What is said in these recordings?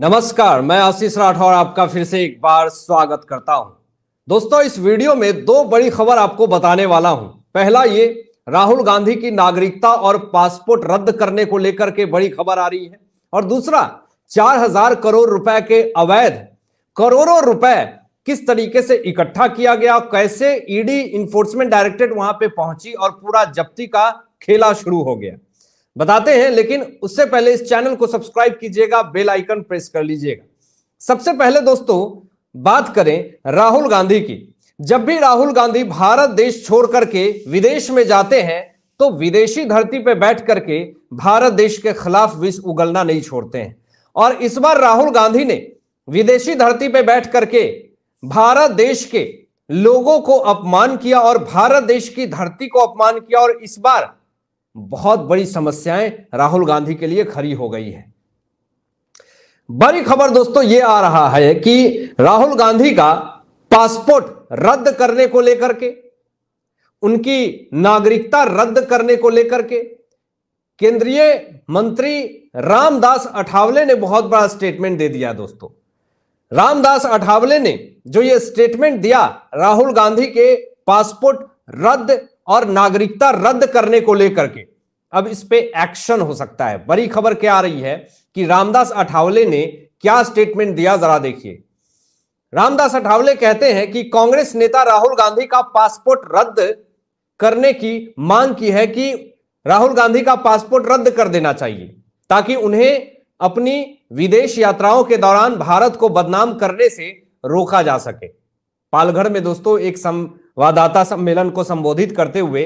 नमस्कार मैं आशीष राठौर आपका फिर से एक बार स्वागत करता हूं दोस्तों इस वीडियो में दो बड़ी खबर आपको बताने वाला हूं पहला ये राहुल गांधी की नागरिकता और पासपोर्ट रद्द करने को लेकर के बड़ी खबर आ रही है और दूसरा चार हजार करोड़ रुपए के अवैध करोड़ों रुपए किस तरीके से इकट्ठा किया गया कैसे ईडी इन्फोर्समेंट डायरेक्टरेट वहां पे पहुंची और पूरा जब्ती का खेला शुरू हो गया बताते हैं लेकिन उससे पहले इस चैनल को सब्सक्राइब कीजिएगा बेल आइकन प्रेस कर लीजिएगा सबसे पहले दोस्तों बात करें राहुल गांधी की जब भी राहुल गांधी भारत देश छोड़ करके विदेश में जाते हैं तो विदेशी धरती पर बैठ करके भारत देश के खिलाफ विष उगलना नहीं छोड़ते हैं और इस बार राहुल गांधी ने विदेशी धरती पर बैठ करके भारत देश के लोगों को अपमान किया और भारत देश की धरती को अपमान किया और इस बार बहुत बड़ी समस्याएं राहुल गांधी के लिए खड़ी हो गई है बड़ी खबर दोस्तों ये आ रहा है कि राहुल गांधी का पासपोर्ट रद्द करने को लेकर के उनकी नागरिकता रद्द करने को लेकर के केंद्रीय मंत्री रामदास अठावले ने बहुत बड़ा स्टेटमेंट दे दिया दोस्तों रामदास अठावले ने जो ये स्टेटमेंट दिया राहुल गांधी के पासपोर्ट रद्द और नागरिकता रद्द करने को लेकर के अब इस पे एक्शन हो सकता है बड़ी खबर क्या आ रही है कि रामदास अठावले ने क्या स्टेटमेंट दिया जरा देखिए रामदास अठावले कहते हैं कि कांग्रेस नेता राहुल गांधी का पासपोर्ट रद्द करने की मांग की है कि राहुल गांधी का पासपोर्ट रद्द कर देना चाहिए ताकि उन्हें अपनी विदेश यात्राओं के दौरान भारत को बदनाम करने से रोका जा सके पालघर में दोस्तों एक सम वादाता सम्मेलन को संबोधित करते हुए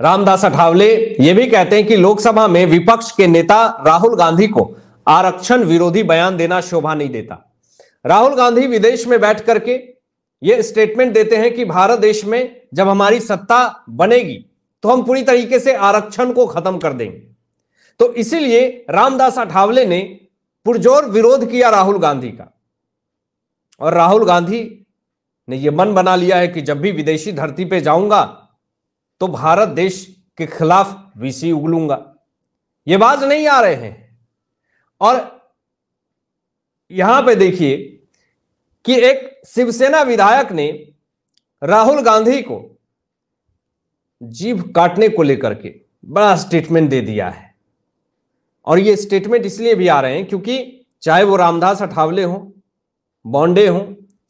रामदास अठावले ये भी कहते हैं कि लोकसभा में विपक्ष के नेता राहुल गांधी को आरक्षण विरोधी बयान देना शोभा नहीं देता राहुल गांधी विदेश में बैठ करके ये स्टेटमेंट देते हैं कि भारत देश में जब हमारी सत्ता बनेगी तो हम पूरी तरीके से आरक्षण को खत्म कर देंगे तो इसीलिए रामदास अठावले ने पुरजोर विरोध किया राहुल गांधी का और राहुल गांधी ने यह मन बना लिया है कि जब भी विदेशी धरती पे जाऊंगा तो भारत देश के खिलाफ वीसी उगलूंगा ये बाज नहीं आ रहे हैं और यहां पे देखिए कि एक शिवसेना विधायक ने राहुल गांधी को जीभ काटने को लेकर के बड़ा स्टेटमेंट दे दिया है और ये स्टेटमेंट इसलिए भी आ रहे हैं क्योंकि चाहे वो रामदास अठावले हो बॉन्डे हों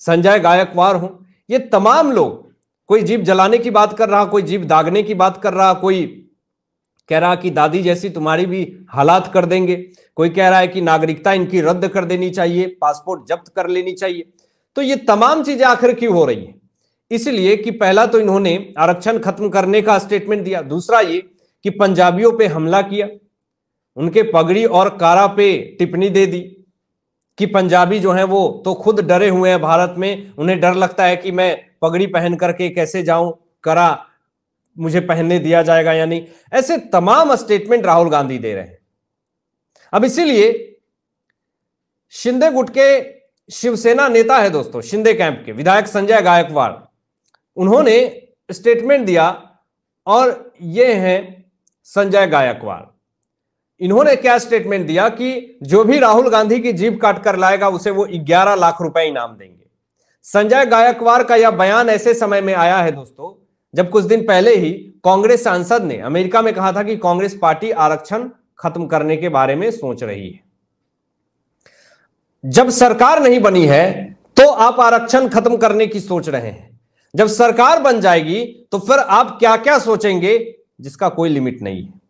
संजय गायकवार हो ये तमाम लोग कोई जीप जलाने की बात कर रहा कोई जीप दागने की बात कर रहा कोई कह रहा कि दादी जैसी तुम्हारी भी हालात कर देंगे कोई कह रहा है कि नागरिकता इनकी रद्द कर देनी चाहिए पासपोर्ट जब्त कर लेनी चाहिए तो ये तमाम चीजें आखिर क्यों हो रही है इसलिए कि पहला तो इन्होंने आरक्षण खत्म करने का स्टेटमेंट दिया दूसरा ये कि पंजाबियों पे हमला किया उनके पगड़ी और कारा पे टिप्पणी दे दी कि पंजाबी जो है वो तो खुद डरे हुए हैं भारत में उन्हें डर लगता है कि मैं पगड़ी पहन करके कैसे जाऊं करा मुझे पहनने दिया जाएगा या नहीं ऐसे तमाम स्टेटमेंट राहुल गांधी दे रहे हैं अब इसीलिए शिंदे गुट के शिवसेना नेता है दोस्तों शिंदे कैंप के विधायक संजय गायकवाड़ उन्होंने स्टेटमेंट दिया और ये हैं संजय गायकवाड़ इन्होंने क्या स्टेटमेंट दिया कि जो भी राहुल गांधी की जीप काट कर लाएगा उसे वो 11 लाख रुपए इनाम देंगे संजय गायकवाड़ का यह बयान ऐसे समय में आया है दोस्तों जब कुछ दिन पहले ही कांग्रेस सांसद ने अमेरिका में कहा था कि कांग्रेस पार्टी आरक्षण खत्म करने के बारे में सोच रही है जब सरकार नहीं बनी है तो आप आरक्षण खत्म करने की सोच रहे हैं जब सरकार बन जाएगी तो फिर आप क्या क्या सोचेंगे जिसका कोई लिमिट नहीं है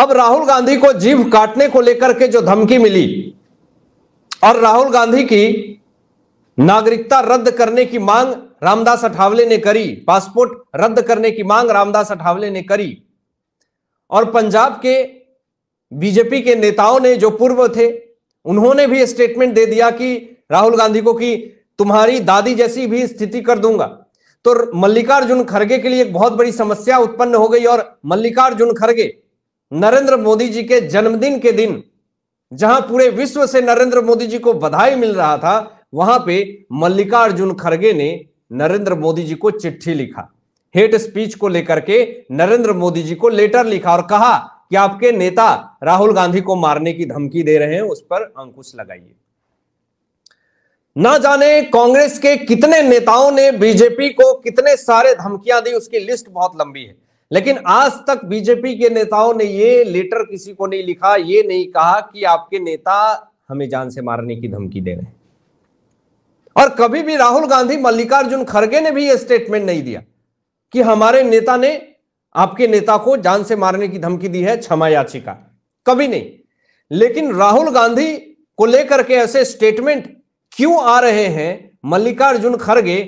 अब राहुल गांधी को जीव काटने को लेकर के जो धमकी मिली और राहुल गांधी की नागरिकता रद्द करने की मांग रामदास अठावले ने करी पासपोर्ट रद्द करने की मांग रामदास अठावले ने करी और पंजाब के बीजेपी के नेताओं ने जो पूर्व थे उन्होंने भी स्टेटमेंट दे दिया कि राहुल गांधी को कि तुम्हारी दादी जैसी भी स्थिति कर दूंगा तो मल्लिकार्जुन खड़गे के लिए एक बहुत बड़ी समस्या उत्पन्न हो गई और मल्लिकार्जुन खड़गे नरेंद्र मोदी जी के जन्मदिन के दिन जहां पूरे विश्व से नरेंद्र मोदी जी को बधाई मिल रहा था वहां पे मल्लिकार्जुन खड़गे ने नरेंद्र मोदी जी को चिट्ठी लिखा हेट स्पीच को लेकर के नरेंद्र मोदी जी को लेटर लिखा और कहा कि आपके नेता राहुल गांधी को मारने की धमकी दे रहे हैं उस पर अंकुश लगाइए ना जाने कांग्रेस के कितने नेताओं ने बीजेपी को कितने सारे धमकियां दी उसकी लिस्ट बहुत लंबी है लेकिन आज तक बीजेपी के नेताओं ने ये लेटर किसी को नहीं लिखा ये नहीं कहा कि आपके नेता हमें जान से मारने की धमकी दे रहे और कभी भी राहुल गांधी मल्लिकार्जुन खड़गे ने भी यह स्टेटमेंट नहीं दिया कि हमारे नेता ने आपके नेता को जान से मारने की धमकी दी है क्षमा याचिका कभी नहीं लेकिन राहुल गांधी को लेकर के ऐसे स्टेटमेंट क्यों आ रहे हैं मल्लिकार्जुन खड़गे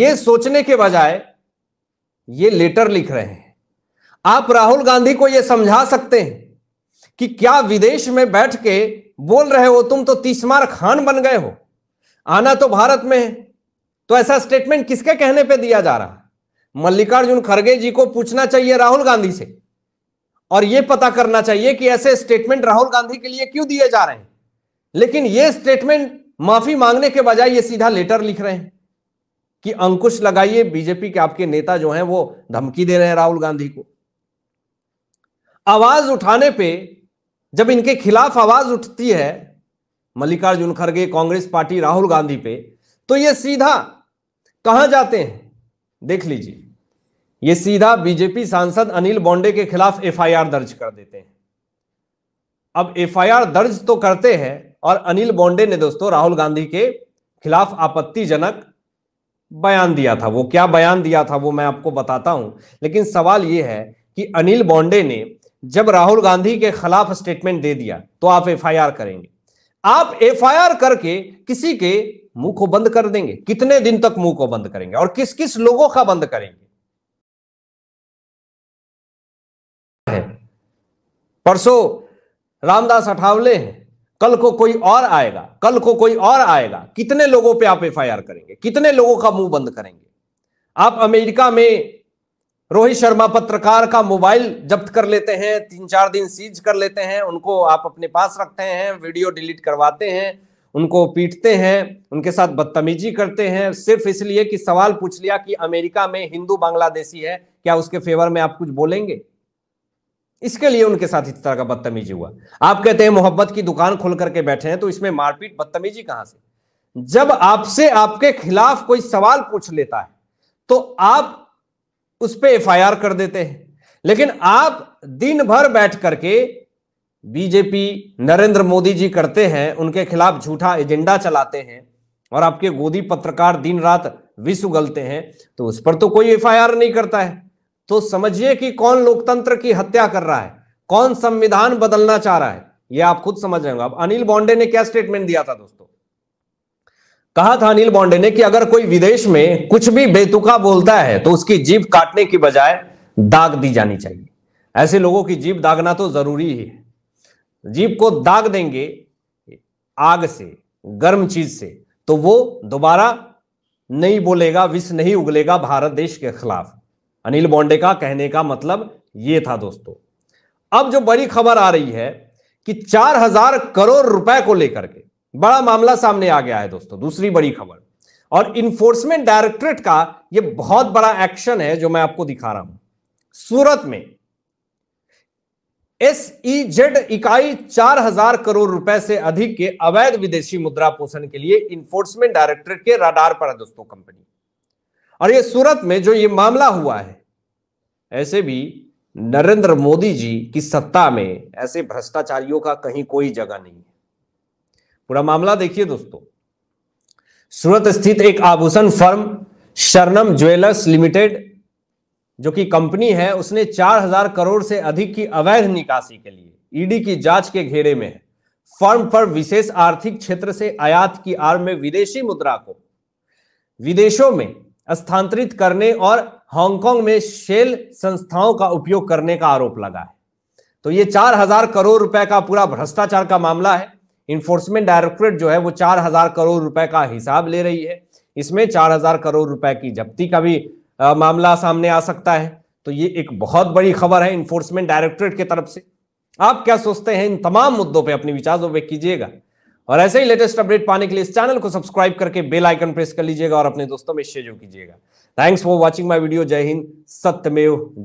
ये सोचने के बजाय ये लेटर लिख रहे हैं आप राहुल गांधी को यह समझा सकते हैं कि क्या विदेश में बैठ के बोल रहे हो तुम तो तीसमार खान बन गए हो आना तो भारत में है तो ऐसा स्टेटमेंट किसके कहने पे दिया जा रहा है मल्लिकार्जुन खड़गे जी को पूछना चाहिए राहुल गांधी से और यह पता करना चाहिए कि ऐसे स्टेटमेंट राहुल गांधी के लिए क्यों दिए जा रहे हैं लेकिन यह स्टेटमेंट माफी मांगने के बजाय ये सीधा लेटर लिख रहे हैं कि अंकुश लगाइए बीजेपी के आपके नेता जो हैं वो धमकी दे रहे हैं राहुल गांधी को आवाज उठाने पे जब इनके खिलाफ आवाज उठती है मल्लिकार्जुन खड़गे कांग्रेस पार्टी राहुल गांधी पे तो ये सीधा कहां जाते हैं देख लीजिए ये सीधा बीजेपी सांसद अनिल बॉन्डे के खिलाफ एफआईआर दर्ज कर देते हैं अब एफआईआर दर्ज तो करते हैं और अनिल बॉन्डे ने दोस्तों राहुल गांधी के खिलाफ आपत्तिजनक बयान दिया था वो क्या बयान दिया था वो मैं आपको बताता हूं लेकिन सवाल यह है कि अनिल बॉन्डे ने जब राहुल गांधी के खिलाफ स्टेटमेंट दे दिया तो आप एफआईआर करेंगे आप एफआईआर करके किसी के मुंह को बंद कर देंगे कितने दिन तक मुंह को बंद करेंगे और किस किस लोगों का बंद करेंगे परसों रामदास अठावले हैं कल को कोई और आएगा कल को कोई और आएगा कितने लोगों पे आप एफआईआर करेंगे कितने लोगों का मुंह बंद करेंगे आप अमेरिका में रोहित शर्मा पत्रकार का मोबाइल जब्त कर लेते हैं तीन चार दिन सीज कर लेते हैं उनको आप अपने पास रखते हैं वीडियो डिलीट करवाते हैं उनको पीटते हैं उनके साथ बदतमीजी करते हैं सिर्फ इसलिए कि सवाल पूछ लिया कि अमेरिका में हिंदू बांग्लादेशी है क्या उसके फेवर में आप कुछ बोलेंगे इसके लिए उनके साथ इस तरह का बदतमीजी हुआ आप कहते हैं मोहब्बत की दुकान खोल करके बैठे हैं तो इसमें मारपीट बदतमीजी कहां से जब आपसे आपके खिलाफ कोई सवाल पूछ लेता है तो आप उस पर एफ कर देते हैं लेकिन आप दिन भर बैठ करके बीजेपी नरेंद्र मोदी जी करते हैं उनके खिलाफ झूठा एजेंडा चलाते हैं और आपके गोदी पत्रकार दिन रात विष उगलते हैं तो उस पर तो कोई एफ नहीं करता है तो समझिए कि कौन लोकतंत्र की हत्या कर रहा है कौन संविधान बदलना चाह रहा है यह आप खुद समझ रहे होंगे अब अनिल बॉन्डे ने क्या स्टेटमेंट दिया था दोस्तों कहा था अनिल बॉन्डे ने कि अगर कोई विदेश में कुछ भी बेतुका बोलता है तो उसकी जीभ काटने की बजाय दाग दी जानी चाहिए ऐसे लोगों की जीभ दागना तो जरूरी ही है जीभ को दाग देंगे आग से गर्म चीज से तो वो दोबारा नहीं बोलेगा विष नहीं उगलेगा भारत देश के खिलाफ अनिल बॉन्डे का कहने का मतलब ये था दोस्तों अब जो बड़ी खबर आ रही है कि 4000 करोड़ रुपए को लेकर के बड़ा मामला सामने आ गया है दोस्तों दूसरी बड़ी खबर और इन्फोर्समेंट डायरेक्टरेट का यह बहुत बड़ा एक्शन है जो मैं आपको दिखा रहा हूं सूरत में एसईजेड e इकाई चार हजार करोड़ रुपए से अधिक के अवैध विदेशी मुद्रा पोषण के लिए इन्फोर्समेंट डायरेक्टरेट के राडार पर है दोस्तों कंपनी और ये सूरत में जो ये मामला हुआ है ऐसे भी नरेंद्र मोदी जी की सत्ता में ऐसे भ्रष्टाचारियों का कहीं कोई जगह नहीं है पूरा मामला देखिए दोस्तों सूरत स्थित एक आभूषण फर्म शरणम ज्वेलर्स लिमिटेड जो कि कंपनी है उसने 4000 करोड़ से अधिक की अवैध निकासी के लिए ईडी की जांच के घेरे में है फर्म पर विशेष आर्थिक क्षेत्र से आयात की आड़ में विदेशी मुद्रा को विदेशों में स्थानांतरित करने और हांगकांग में शेल संस्थाओं का उपयोग करने का आरोप लगा है तो ये 4000 करोड़ रुपए का पूरा भ्रष्टाचार का मामला है इन्फोर्समेंट डायरेक्टोरेट जो है वो चार हजार करोड़ रुपए का हिसाब ले रही है इसमें चार हजार करोड़ रुपए की जब्ती का भी आ, मामला सामने आ सकता है तो ये एक बहुत बड़ी खबर है इन्फोर्समेंट डायरेक्टोरेट की तरफ से आप क्या सोचते हैं इन तमाम मुद्दों पर अपने विचार व्यक्त कीजिएगा और ऐसे ही लेटेस्ट अपडेट पाने के लिए इस चैनल को सब्सक्राइब करके बेल आइकन प्रेस कर लीजिएगा और अपने दोस्तों में शेयर कीजिएगा thanks for watching my video जय हिंद सत्यमेव